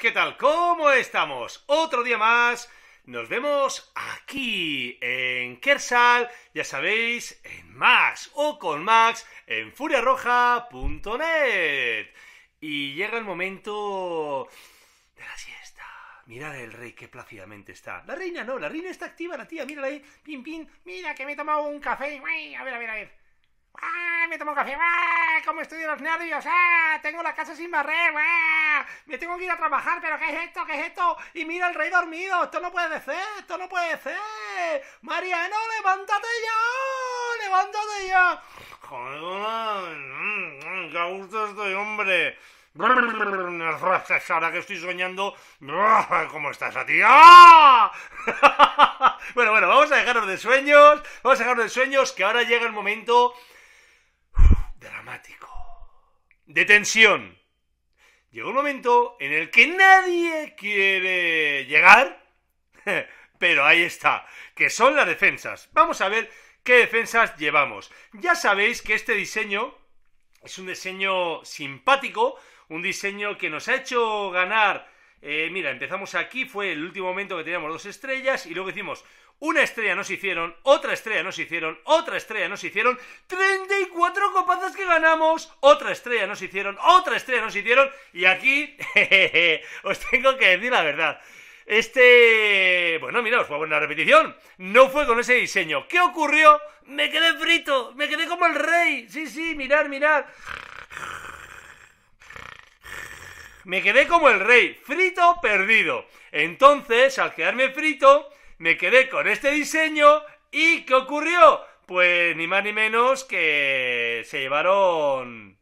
¿qué tal? ¿Cómo estamos? Otro día más. Nos vemos aquí en Kersal, ya sabéis, en Max o con Max en furiarroja.net. Y llega el momento de la siesta. Mirad el rey que plácidamente está. La reina no, la reina está activa, la tía, mírala ahí. Pin, pin, mira que me he tomado un café. a ver, a ver, a ver. Ah, me tomo café, ¡Ah! ¿Cómo estoy los nervios? ¡Ah! Tengo la casa sin barrer, ¡Ah! Me tengo que ir a trabajar, pero ¿qué es esto? ¿Qué es esto? Y mira el rey dormido, esto no puede ser, esto no puede ser. Mariano, levántate ya, levántate ya. Joder, mm, mm, qué gusto estoy, hombre. Ahora que estoy soñando, ah, ¿cómo estás a ti? Ah. Bueno, bueno, vamos a dejaros de sueños, vamos a dejaros de sueños, que ahora llega el momento dramático, de tensión. llegó un momento en el que nadie quiere llegar, pero ahí está, que son las defensas. Vamos a ver qué defensas llevamos. Ya sabéis que este diseño es un diseño simpático, un diseño que nos ha hecho ganar eh, mira, empezamos aquí, fue el último momento que teníamos dos estrellas y luego hicimos una estrella nos hicieron, otra estrella nos hicieron, otra estrella nos hicieron, 34 copazas que ganamos, otra estrella nos hicieron, otra estrella nos hicieron, y aquí jejeje, os tengo que decir la verdad. Este, bueno, mirad, fue buena repetición. No fue con ese diseño. ¿Qué ocurrió? Me quedé frito, me quedé como el rey. Sí, sí, mirar, mirar. Me quedé como el rey, frito, perdido. Entonces, al quedarme frito, me quedé con este diseño y ¿qué ocurrió? Pues ni más ni menos que se llevaron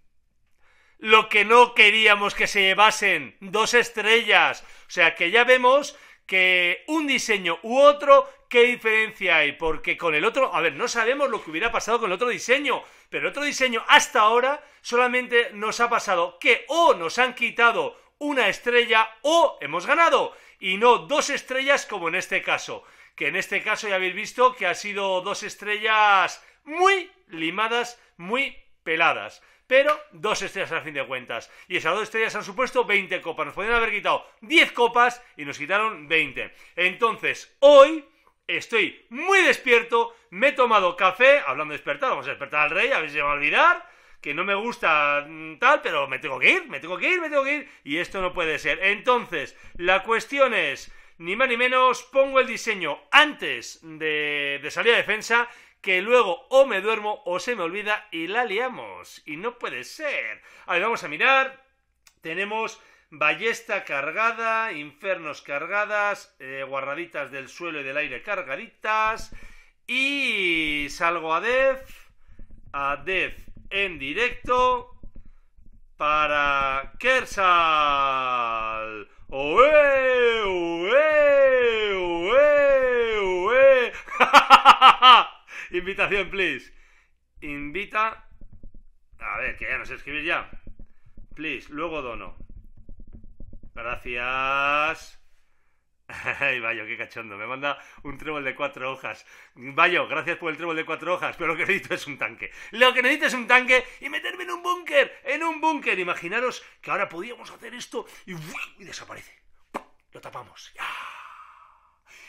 lo que no queríamos que se llevasen, dos estrellas. O sea que ya vemos que un diseño u otro, ¿qué diferencia hay? Porque con el otro, a ver, no sabemos lo que hubiera pasado con el otro diseño, pero el otro diseño hasta ahora solamente nos ha pasado que o nos han quitado una estrella o hemos ganado y no dos estrellas como en este caso, que en este caso ya habéis visto que ha sido dos estrellas muy limadas, muy peladas. Pero dos estrellas al fin de cuentas. Y esas dos estrellas han supuesto 20 copas. Nos podrían haber quitado 10 copas y nos quitaron 20. Entonces, hoy estoy muy despierto. Me he tomado café. Hablando de despertar, vamos a despertar al rey, a ver si se va a olvidar que no me gusta mm, tal, pero me tengo que ir, me tengo que ir, me tengo que ir, y esto no puede ser. Entonces, la cuestión es, ni más ni menos, pongo el diseño antes de, salir a defensa, que luego o me duermo o se me olvida y la liamos. Y no puede ser. A ver, vamos a mirar. Tenemos ballesta cargada, infernos cargadas, eh, guarraditas del suelo y del aire cargaditas. Y salgo a def. A def en directo para Kersal. ¡Oe, oe, oe, Invitación, please. Invita. A ver, que ya no sé escribir ya. Please, luego dono. Gracias. Ay, qué cachondo. Me manda un trébol de cuatro hojas. Vaya, gracias por el trébol de cuatro hojas, pero lo que necesito es un tanque. Lo que necesito es un tanque y meterme en un búnker, en un búnker. Imaginaros que ahora podíamos hacer esto y, y desaparece. Lo tapamos.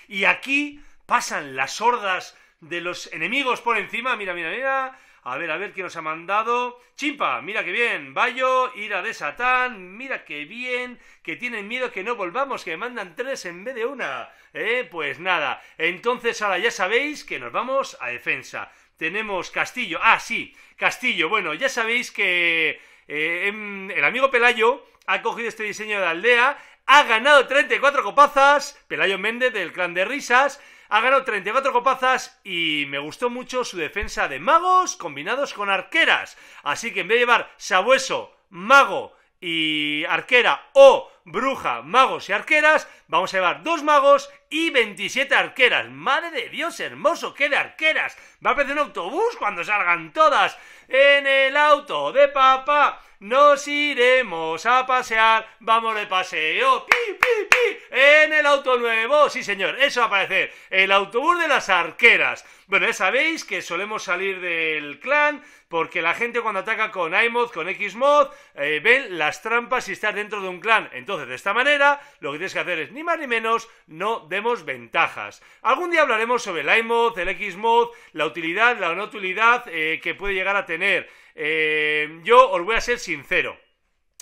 Y aquí pasan las hordas de los enemigos por encima. Mira, mira, mira. A ver, a ver qué nos ha mandado. Chimpa, mira qué bien. Bayo, ira de Satán, mira qué bien. Que tienen miedo que no volvamos, que mandan tres en vez de una. Eh, pues nada. Entonces ahora ya sabéis que nos vamos a defensa. Tenemos Castillo. Ah, sí, Castillo. Bueno, ya sabéis que eh, em, el amigo Pelayo ha cogido este diseño de la aldea. Ha ganado 34 copazas. Pelayo Méndez del clan de risas. Ha ganado 34 copazas y me gustó mucho su defensa de magos combinados con arqueras. Así que en vez de llevar sabueso, mago y arquera o bruja, magos y arqueras. Vamos a llevar dos magos y 27 arqueras. ¡Madre de Dios, hermoso! que de arqueras! Va a aparecer un autobús cuando salgan todas. En el auto de papá nos iremos a pasear. Vamos de paseo. ¡Pi, pi, pi! En el auto nuevo. Sí, señor, eso va a aparecer. El autobús de las arqueras. Bueno, ya sabéis que solemos salir del clan porque la gente cuando ataca con iMod, con Xmod, eh, ven las trampas y estás dentro de un clan. Entonces, de esta manera, lo que tienes que hacer es, ni más ni menos, no demos ventajas. Algún día hablaremos sobre el iMod, el Xmod, la utilidad, la no utilidad eh, que puede llegar a tener. Eh, yo os voy a ser sincero.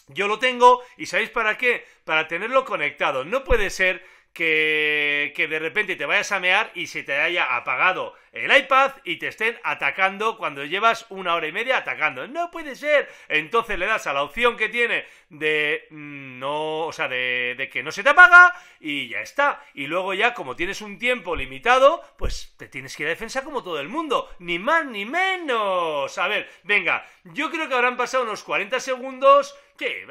Yo lo tengo y ¿sabéis para qué? Para tenerlo conectado. No puede ser que, que de repente te vayas a mear y se te haya apagado el iPad y te estén atacando cuando llevas una hora y media atacando. No puede ser. Entonces le das a la opción que tiene de mm, no, o sea, de, de que no se te apaga y ya está. Y luego ya como tienes un tiempo limitado, pues te tienes que ir a defensa como todo el mundo. Ni más ni menos. A ver, venga, yo creo que habrán pasado unos 40 segundos que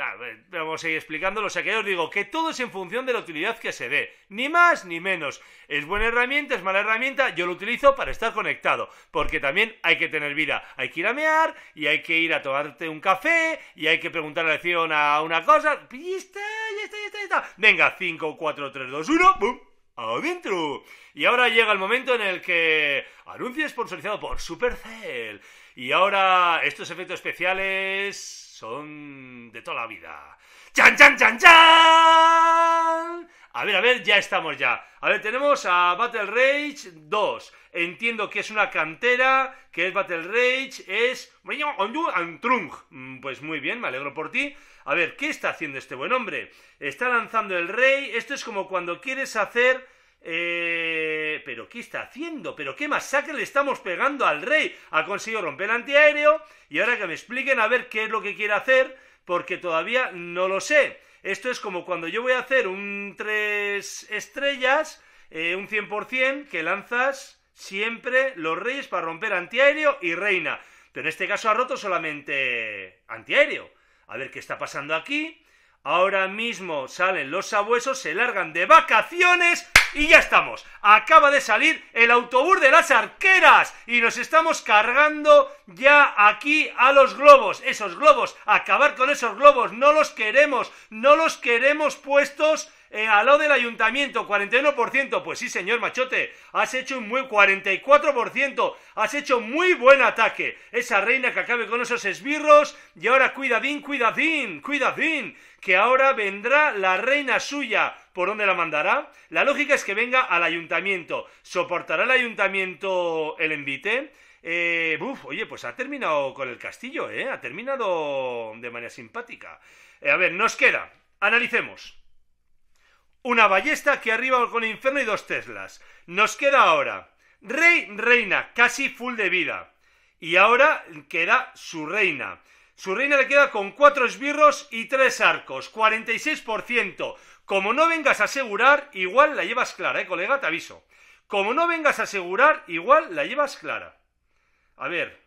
vamos a ir explicándolo. O sea que os digo que todo es en función de la utilidad que se dé, ni más ni menos. Es buena herramienta, es mala herramienta. Yo lo utilizo para estar conectado, porque también hay que tener vida. Hay que ir a mear y hay que ir a tomarte un café y hay que preguntar a una, una cosa. Y ya está, ya está, ya está. Venga, 5, 4, 3, 2, 1, ¡pum! adentro. Y ahora llega el momento en el que anuncio sponsorizado por Supercell. Y ahora estos efectos especiales son de toda la vida. ¡Chan, chan, chan, chan! A ver, a ver, ya estamos ya. A ver, tenemos a Battle Rage 2. Entiendo que es una cantera, que es Battle Rage, es... Mm, pues muy bien, me alegro por ti. A ver, ¿qué está haciendo este buen hombre? Está lanzando el rey. Esto es como cuando quieres hacer eh, ¿Pero qué está haciendo? ¿Pero qué masacre le estamos pegando al rey? Ha conseguido romper antiaéreo y ahora que me expliquen a ver qué es lo que quiere hacer, porque todavía no lo sé. Esto es como cuando yo voy a hacer un 3 estrellas, eh, un 100%, que lanzas siempre los reyes para romper antiaéreo y reina. Pero en este caso ha roto solamente antiaéreo. A ver qué está pasando aquí. Ahora mismo salen los sabuesos, se largan de vacaciones y ya estamos. Acaba de salir el autobús de las arqueras. Y nos estamos cargando ya aquí a los globos. Esos globos. Acabar con esos globos. No los queremos. No los queremos puestos. Eh, a lo del ayuntamiento, 41%. Pues sí, señor Machote, has hecho un muy 44%. Has hecho muy buen ataque. Esa reina que acabe con esos esbirros. Y ahora cuidadín, cuidadín, cuidadín. Que ahora vendrá la reina suya ¿por dónde la mandará? La lógica es que venga al ayuntamiento. ¿Soportará el ayuntamiento el envite? Eh, uf, oye, pues ha terminado con el castillo, ¿eh? Ha terminado de manera simpática. Eh, a ver, nos queda. Analicemos. Una ballesta que arriba con el infierno y dos Teslas. Nos queda ahora. Rey, reina, casi full de vida. Y ahora queda su reina. Su reina le queda con cuatro esbirros y tres arcos. 46%. Como no vengas a asegurar, igual la llevas clara, ¿eh, colega? Te aviso. Como no vengas a asegurar, igual la llevas clara. A ver,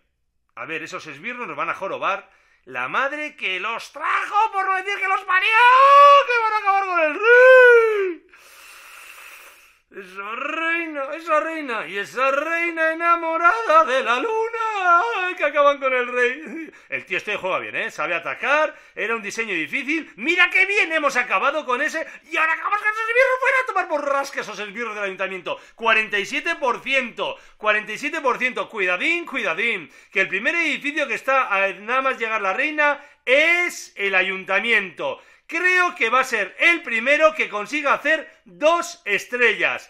a ver, esos esbirros nos van a jorobar. La madre que los trajo, por no decir que los parió, que van a acabar con el rey. Esa reina, esa reina, y esa reina enamorada de la luna. Que acaban con el rey. El tío este juega bien, ¿eh? Sabe atacar, era un diseño difícil. ¡Mira qué bien! Hemos acabado con ese. Y ahora acabamos con esos esbirros fuera a tomar borrascas esos esbirros del ayuntamiento. 47%. 47%. Cuidadín, cuidadín. Que el primer edificio que está a nada más llegar la reina es el ayuntamiento. Creo que va a ser el primero que consiga hacer dos estrellas.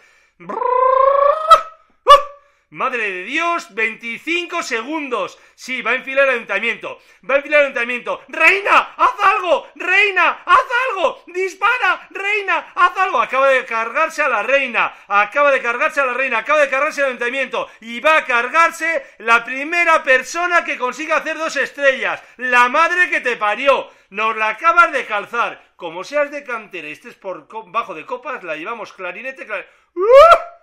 Madre de Dios, 25 segundos. Sí, va a enfilar el ayuntamiento. Va a enfilar el ayuntamiento. Reina, haz algo. Reina, haz algo. Dispara. Reina, haz algo. Acaba de cargarse a la reina. Acaba de cargarse a la reina. Acaba de cargarse el ayuntamiento. Y va a cargarse la primera persona que consiga hacer dos estrellas. La madre que te parió. Nos la acabas de calzar. Como seas de cantera y estés por bajo de copas, la llevamos clarinete, clarinete. ¡Uh!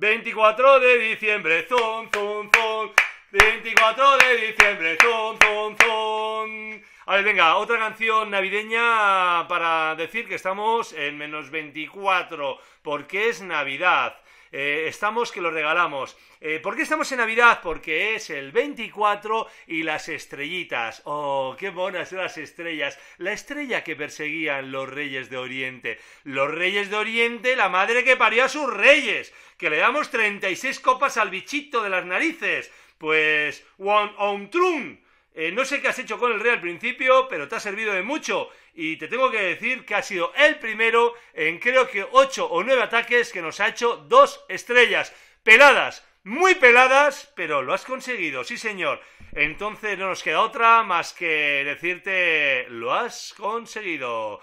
24 de diciembre, zon, zon, zon. 24 de diciembre, zon, zon, zon. A ver, venga, otra canción navideña para decir que estamos en menos 24, porque es Navidad. Eh, estamos que lo regalamos. Eh, ¿Por qué estamos en Navidad? Porque es el 24 y las estrellitas. ¡Oh, qué bonas son las estrellas! La estrella que perseguían los reyes de Oriente. Los reyes de Oriente, la madre que parió a sus reyes. Que le damos 36 copas al bichito de las narices. Pues, one on trun. Eh, no sé qué has hecho con el rey al principio, pero te ha servido de mucho. Y te tengo que decir que ha sido el primero en creo que 8 o 9 ataques que nos ha hecho dos estrellas. Peladas, muy peladas, pero lo has conseguido, sí señor. Entonces no nos queda otra más que decirte, lo has conseguido.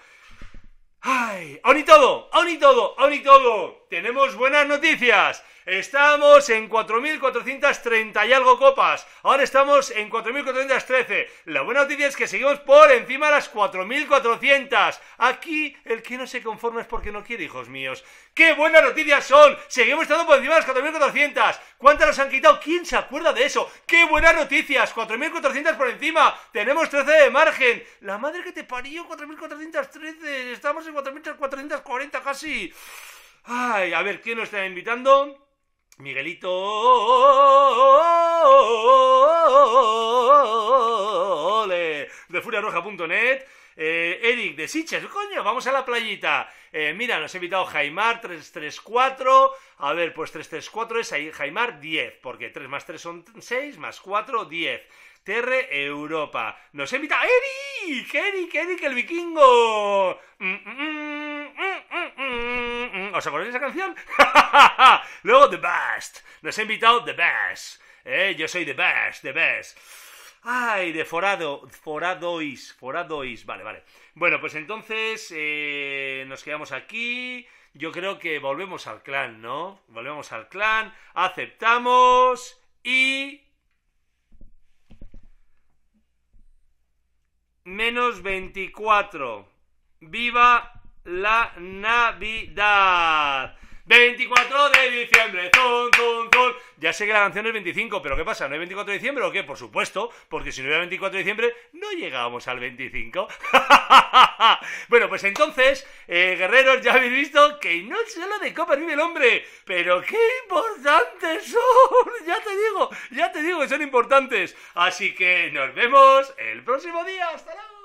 ¡Ay! ¡Aún y todo! ¡Aún y todo! ¡Aún y todo! ¡Tenemos buenas noticias! Estamos en 4.430 y algo copas. Ahora estamos en 4.413. La buena noticia es que seguimos por encima de las 4.400. Aquí el que no se conforma es porque no quiere, hijos míos. ¡Qué buenas noticias son! Seguimos estando por encima de las 4.400. ¿Cuántas nos han quitado? ¿Quién se acuerda de eso? ¡Qué buenas noticias! 4.400 por encima. Tenemos 13 de margen. La madre que te parió, 4.413. Estamos en 4.440 casi. Ay, a ver, ¿quién nos está invitando? Miguelito Ole, de furiaroja.net. Eh, Eric de Siches, coño, vamos a la playita. Eh, mira, nos ha invitado Jaimar 334. A ver, pues 334 es ahí, Jaimar 10, porque 3 más 3 son 6, más 4, 10. TR Europa. Nos ha invita Eric, Eric, Eric el vikingo. mmm, ¿Os acordáis de esa canción? Luego The Best. Nos ha invitado The Best. Eh, yo soy The Best, The Best. Ay, de forado, foradois, foradois, vale, vale. Bueno, pues entonces eh, nos quedamos aquí. Yo creo que volvemos al clan, ¿no? Volvemos al clan, aceptamos y... Menos 24. Viva la Navidad. 24 de diciembre, ton, ton, ton. Ya sé que la canción es 25, pero ¿qué pasa? ¿No es 24 de diciembre o qué? Por supuesto, porque si no hubiera 24 de diciembre, no llegábamos al 25. bueno, pues entonces, eh, guerreros, ya habéis visto que no solo de copa vive el hombre, pero qué importantes son. ya te digo, ya te digo que son importantes. Así que nos vemos el próximo día. Hasta luego.